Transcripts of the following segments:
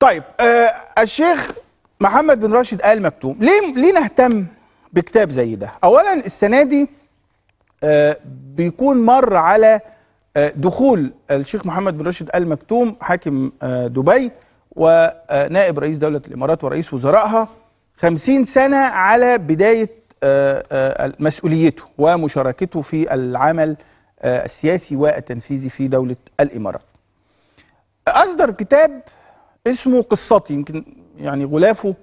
طيب آه الشيخ محمد بن راشد آل مكتوم ليه ليه نهتم بكتاب زي ده؟ أولا السنة دي آه بيكون مر على آه دخول الشيخ محمد بن راشد آل مكتوم حاكم آه دبي ونائب آه، رئيس دولة الإمارات ورئيس وزرائها 50 سنة على بداية آه، آه، مسؤوليته ومشاركته في العمل السياسي والتنفيذي في دولة الإمارات أصدر كتاب اسمه قصتي يمكن يعني غلافه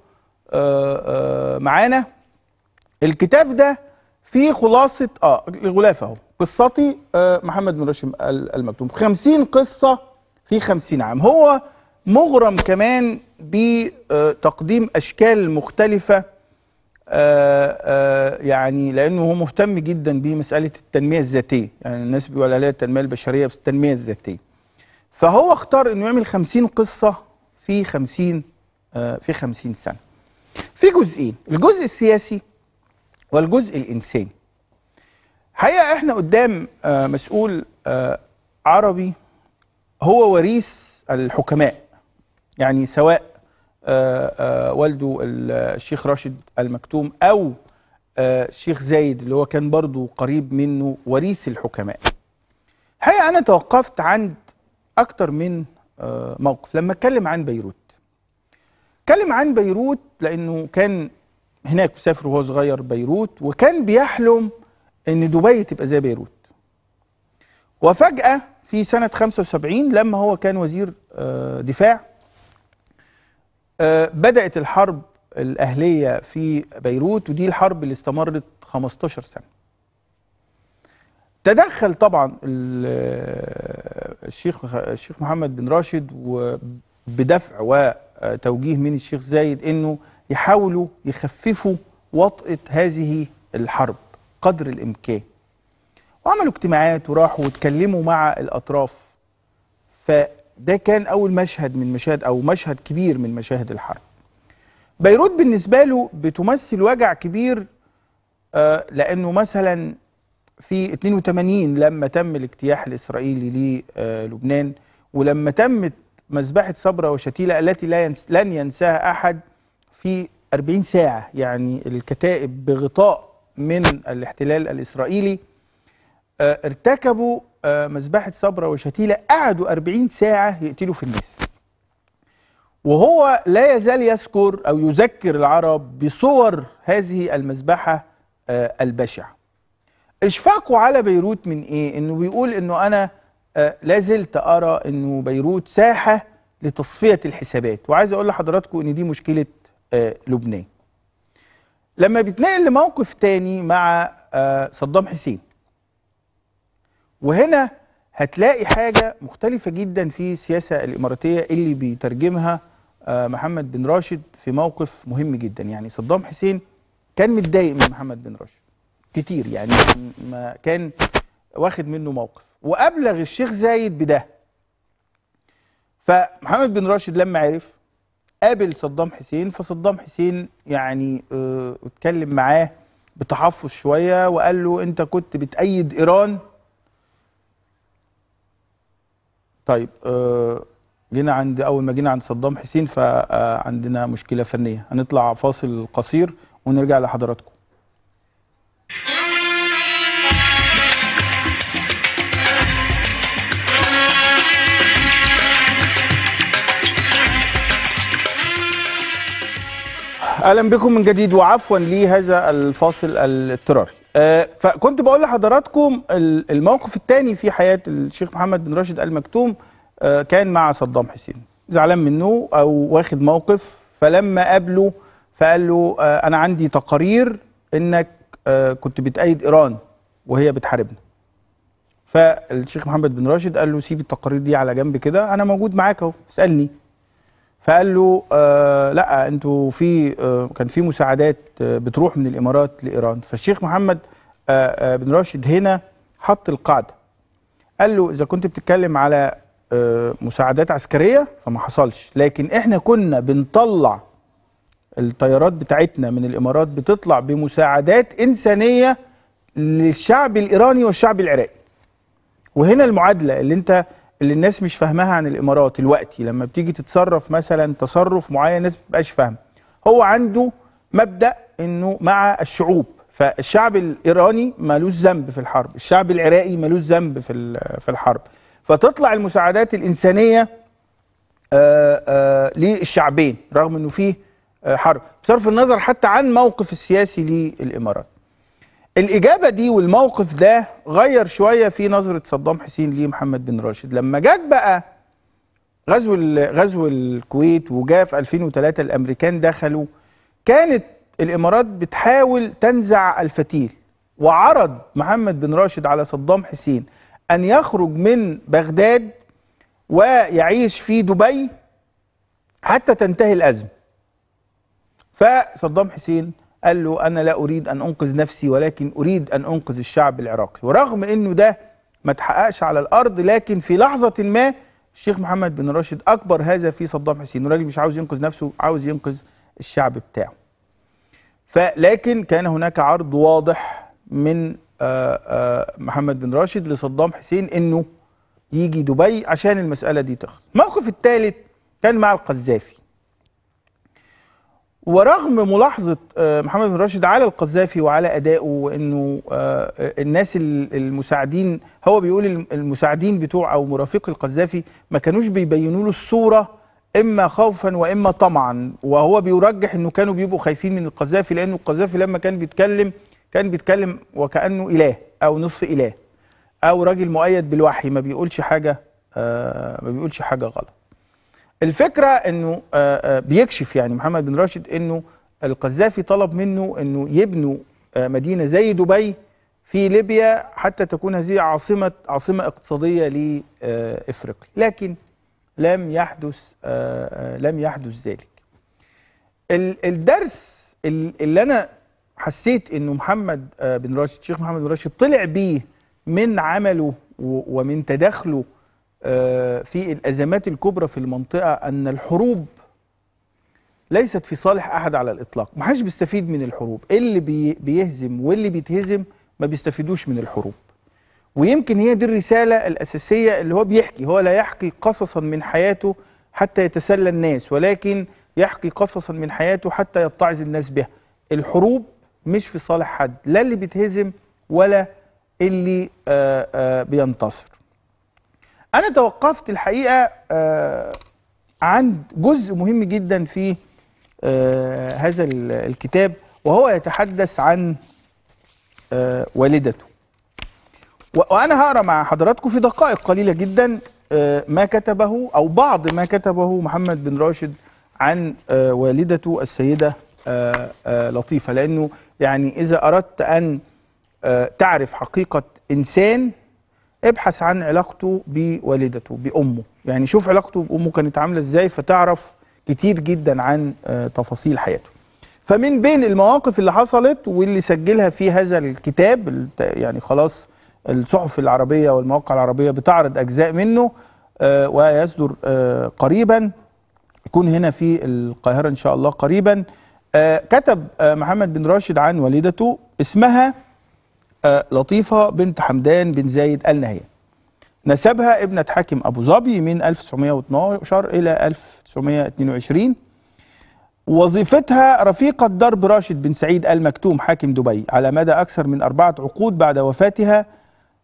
آه، آه، معانا الكتاب ده فيه خلاصه اه الغلاف اهو قصتي آه، محمد بن رشم المكتوم 50 قصه في 50 عام هو مغرم كمان بتقديم اشكال مختلفه يعني لانه هو مهتم جدا بمساله التنميه الذاتيه يعني الناس بيقول عليها التنميه البشريه بس التنميه الذاتيه فهو اختار انه يعمل 50 قصه في 50 آه، في 50 سنه. في جزئين، الجزء السياسي والجزء الانساني. حقيقه احنا قدام آه، مسؤول آه، عربي هو وريث الحكماء يعني سواء والده الشيخ راشد المكتوم او الشيخ زايد اللي هو كان برضه قريب منه وريث الحكماء. الحقيقه انا توقفت عند اكتر من آه، موقف لما اتكلم عن بيروت اتكلم عن بيروت لانه كان هناك مسافر وهو صغير بيروت وكان بيحلم ان دبي تبقى زي بيروت وفجأة في سنة 75 لما هو كان وزير آه، دفاع آه، بدأت الحرب الأهلية في بيروت ودي الحرب اللي استمرت 15 سنة تدخل طبعا الشيخ الشيخ محمد بن راشد وبدفع وتوجيه من الشيخ زايد انه يحاولوا يخففوا وطأة هذه الحرب قدر الامكان وعملوا اجتماعات وراحوا واتكلموا مع الاطراف فده كان اول مشهد من مشاهد او مشهد كبير من مشاهد الحرب بيروت بالنسبه له بتمثل وجع كبير آه، لانه مثلا في 82 لما تم الاجتياح الإسرائيلي للبنان ولما تمت مذبحة صبرا وشتيلة التي لا ينس لن ينساها أحد في 40 ساعة يعني الكتائب بغطاء من الاحتلال الإسرائيلي آه، ارتكبوا آه، مذبحة صبرا وشتيلة قعدوا 40 ساعة يقتلوا في الناس وهو لا يزال يذكر أو يذكر العرب بصور هذه المذبحة آه، البشعة اشفاقه على بيروت من ايه انه بيقول انه انا آه لازلت ارى انه بيروت ساحه لتصفيه الحسابات وعايز اقول لحضراتكم ان دي مشكله آه لبنان لما بيتنقل لموقف تاني مع آه صدام حسين وهنا هتلاقي حاجه مختلفه جدا في السياسه الاماراتيه اللي بيترجمها آه، محمد بن راشد في موقف مهم جدا يعني صدام حسين كان متضايق من محمد بن راشد كتير يعني ما كان واخد منه موقف وأبلغ الشيخ زايد بده فمحمد بن راشد لما عرف قابل صدام حسين فصدام حسين يعني اه اتكلم معاه بتحفظ شوية وقال له أنت كنت بتأيد إيران طيب اه جينا عند أول ما جينا عند صدام حسين فعندنا مشكلة فنية هنطلع فاصل قصير ونرجع لحضراتكم اهلا بكم من جديد وعفوا لهذا الفاصل الاضطراري آه، فكنت بقول لحضراتكم الموقف الثاني في حياه الشيخ محمد بن راشد ال مكتوم آه، كان مع صدام حسين زعلان منه او واخد موقف فلما قابله فقال له آه، انا عندي تقارير انك كنت بتأيد ايران وهي بتحاربنا فالشيخ محمد بن راشد قال له سيب التقارير دي على جنب كده انا موجود معاك اهو اسالني فقال له آه لا انتوا في آه كان في مساعدات آه بتروح من الامارات لايران فالشيخ محمد آه آه بن راشد هنا حط القاعده قال له اذا كنت بتتكلم على آه مساعدات عسكريه فما حصلش لكن احنا كنا بنطلع الطيارات بتاعتنا من الامارات بتطلع بمساعدات انسانيه للشعب الايراني والشعب العراقي وهنا المعادله اللي انت اللي الناس مش فاهماها عن الامارات دلوقتي لما بتيجي تتصرف مثلا تصرف معين الناس ما بتبقاش فاهمه هو عنده مبدا انه مع الشعوب فالشعب الايراني ملوش ذنب في الحرب الشعب العراقي ملوش ذنب في في الحرب فتطلع المساعدات الانسانيه آه، آه، للشعبين رغم انه فيه آه، حرب بصرف النظر حتى عن موقف السياسي للامارات الاجابه دي والموقف ده غير شويه في نظره صدام حسين ليه محمد بن راشد لما جت بقى غزو غزو الكويت وجاء في 2003 الامريكان دخلوا كانت الامارات بتحاول تنزع الفتيل وعرض محمد بن راشد على صدام حسين ان يخرج من بغداد ويعيش في دبي حتى تنتهي الازمه فصدام حسين قال له أنا لا أريد أن أنقذ نفسي ولكن أريد أن أنقذ الشعب العراقي ورغم أنه ده ما تحققش على الأرض لكن في لحظة ما الشيخ محمد بن راشد أكبر هذا في صدام حسين الراجل مش عاوز ينقذ نفسه عاوز ينقذ الشعب بتاعه فلكن كان هناك عرض واضح من آه، آه، محمد بن راشد لصدام حسين أنه يجي دبي عشان المسألة دي تخلص الموقف الثالث كان مع القذافي ورغم ملاحظه آه، محمد بن راشد على القذافي وعلى ادائه وانه آه، الناس المساعدين هو بيقول المساعدين بتوع او مرافق القذافي ما كانوش بيبينوا له الصوره اما خوفا واما طمعا وهو بيرجح انه كانوا بيبقوا خايفين من القذافي لانه القذافي لما كان بيتكلم كان بيتكلم وكانه اله او نصف اله او راجل مؤيد بالوحي ما بيقولش حاجه آه، ما بيقولش حاجه غلط الفكره انه آه، آه، بيكشف يعني محمد بن راشد انه القذافي طلب منه انه يبنوا آه، مدينه زي دبي في ليبيا حتى تكون هذه عاصمه عاصمه اقتصاديه لافريقيا لكن لم يحدث لم يحدث ذلك الدرس اللي انا حسيت انه محمد بن راشد الشيخ محمد بن راشد طلع بيه من عمله ومن تداخله آه، في الأزمات الكبرى في المنطقة أن الحروب ليست في صالح أحد على الإطلاق ما حدش بيستفيد من الحروب إيه اللي بيهزم واللي بيتهزم ما بيستفيدوش من الحروب ويمكن هي دي الرسالة الأساسية اللي هو بيحكي هو لا يحكي قصصا من حياته حتى يتسلى الناس ولكن يحكي قصصا من حياته حتى يتعظ الناس بها الحروب مش في صالح حد لا اللي بيتهزم ولا اللي آآ آه، آآ آه، بينتصر انا توقفت الحقيقه آه، عند جزء مهم جدا في آه، هذا الكتاب وهو يتحدث عن آه، والدته وانا هقرا مع حضراتكم في دقائق قليله جدا ما كتبه او بعض ما كتبه محمد بن راشد عن والدته السيده لطيفه لانه يعني اذا اردت ان تعرف حقيقه انسان ابحث عن علاقته بوالدته بأمه يعني شوف علاقته بأمه كانت عاملة إزاي فتعرف كتير جدا عن آه، تفاصيل حياته فمن بين المواقف اللي حصلت واللي سجلها في هذا الكتاب يعني خلاص الصحف العربية والمواقع العربية بتعرض أجزاء منه آه، ويصدر آه، قريبا يكون هنا في القاهرة إن شاء الله قريبا كتب محمد بن راشد عن والدته اسمها آه، لطيفة بنت حمدان بن زايد النهية نسبها ابنة حاكم أبو ظبي من 1912 إلى 1922 وظيفتها رفيقة درب راشد بن سعيد المكتوم حاكم دبي على مدى أكثر من أربعة عقود بعد وفاتها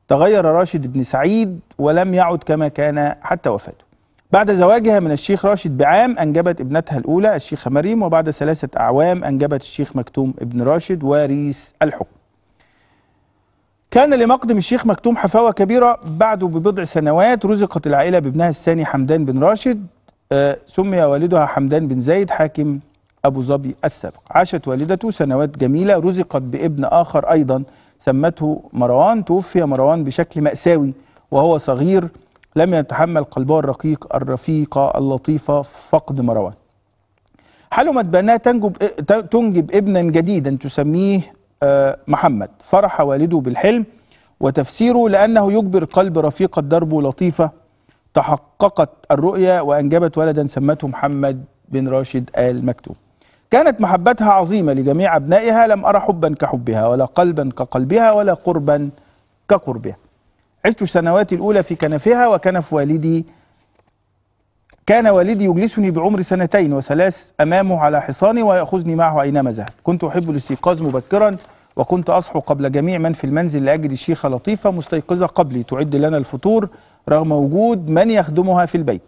تغير راشد بن سعيد ولم يعد كما كان حتى وفاته بعد زواجها من الشيخ راشد بعام أنجبت ابنتها الأولى الشيخة مريم وبعد ثلاثة أعوام أنجبت الشيخ مكتوم ابن راشد وريس الحكم كان لمقدم الشيخ مكتوم حفاوة كبيرة بعده ببضع سنوات رزقت العائلة بابنها الثاني حمدان بن راشد آه، سمي والدها حمدان بن زايد حاكم أبو ظبي السابق عاشت والدته سنوات جميلة رزقت بابن آخر أيضا سمته مروان توفي مروان بشكل مأساوي وهو صغير لم يتحمل قلبه الرقيق الرفيقة اللطيفة فقد مروان حلمت بأنها تنجب, تنجب ابنا جديدا تسميه محمد فرح والده بالحلم وتفسيره لأنه يجبر قلب رفيقة دربه لطيفة تحققت الرؤية وأنجبت ولدا سمته محمد بن راشد آل مكتوم كانت محبتها عظيمة لجميع أبنائها لم أرى حبا كحبها ولا قلبا كقلبها ولا قربا كقربها عشت سنواتي الأولى في كنفها وكنف والدي كان والدي يجلسني بعمر سنتين وثلاث أمامه على حصاني ويأخذني معه أينما ذهب كنت أحب الاستيقاظ مبكرا وكنت أصحو قبل جميع من في المنزل لأجد الشيخة لطيفة مستيقظة قبلي تعد لنا الفطور رغم وجود من يخدمها في البيت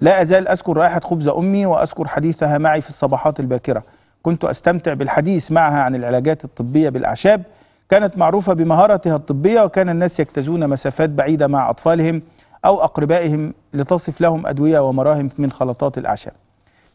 لا أزال أذكر رائحة خبز أمي وأذكر حديثها معي في الصباحات الباكرة كنت أستمتع بالحديث معها عن العلاجات الطبية بالأعشاب كانت معروفة بمهارتها الطبية وكان الناس يكتزون مسافات بعيدة مع أطفالهم أو أقربائهم لتصف لهم أدوية ومراهم من خلطات الأعشاب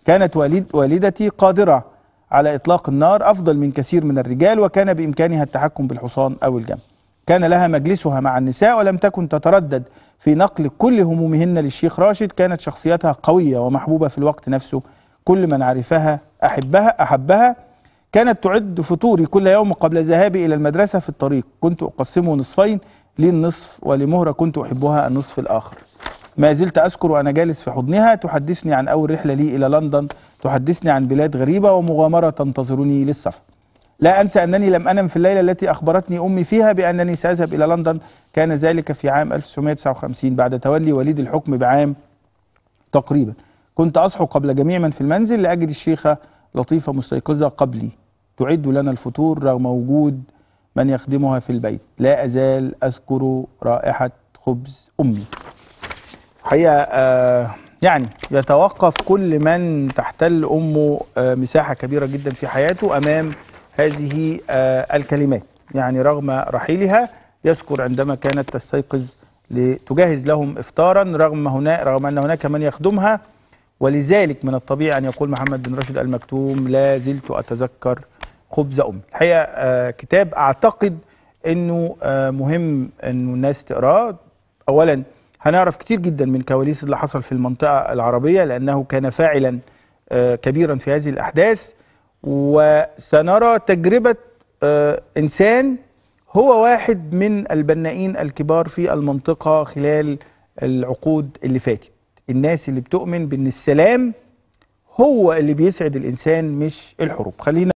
كانت والد والدتي قادرة على إطلاق النار أفضل من كثير من الرجال وكان بإمكانها التحكم بالحصان أو الجمل كان لها مجلسها مع النساء ولم تكن تتردد في نقل كل همومهن للشيخ راشد كانت شخصيتها قوية ومحبوبة في الوقت نفسه كل من عرفها أحبها أحبها كانت تعد فطوري كل يوم قبل ذهابي إلى المدرسة في الطريق كنت أقسمه نصفين لي النصف ولمهرة كنت أحبها النصف الآخر ما زلت أذكر وأنا جالس في حضنها تحدثني عن أول رحلة لي إلى لندن تحدثني عن بلاد غريبة ومغامرة تنتظرني للسفر لا أنسى أنني لم أنم في الليلة التي أخبرتني أمي فيها بأنني سأذهب إلى لندن كان ذلك في عام 1959 بعد تولي وليد الحكم بعام تقريبا كنت أصحو قبل جميع من في المنزل لأجد الشيخة لطيفة مستيقظة قبلي تعد لنا الفطور رغم وجود من يخدمها في البيت لا أزال أذكر رائحة خبز أمي حقيقة آه، يعني يتوقف كل من تحتل أمه آه، مساحة كبيرة جدا في حياته أمام هذه آه، الكلمات يعني رغم رحيلها يذكر عندما كانت تستيقظ لتجهز لهم إفطارا رغم, هنا رغم أن هناك من يخدمها ولذلك من الطبيعي أن يقول محمد بن راشد المكتوم لا زلت أتذكر خبز أمي الحقيقة آه، كتاب أعتقد أنه آه، مهم أنه الناس تقراه أولا هنعرف كتير جدا من كواليس اللي حصل في المنطقة العربية لأنه كان فاعلا آه، كبيرا في هذه الأحداث وسنرى تجربة إنسان هو واحد من البنائين الكبار في المنطقة خلال العقود اللي فاتت الناس اللي بتؤمن بأن السلام هو اللي بيسعد الإنسان مش الحروب خلينا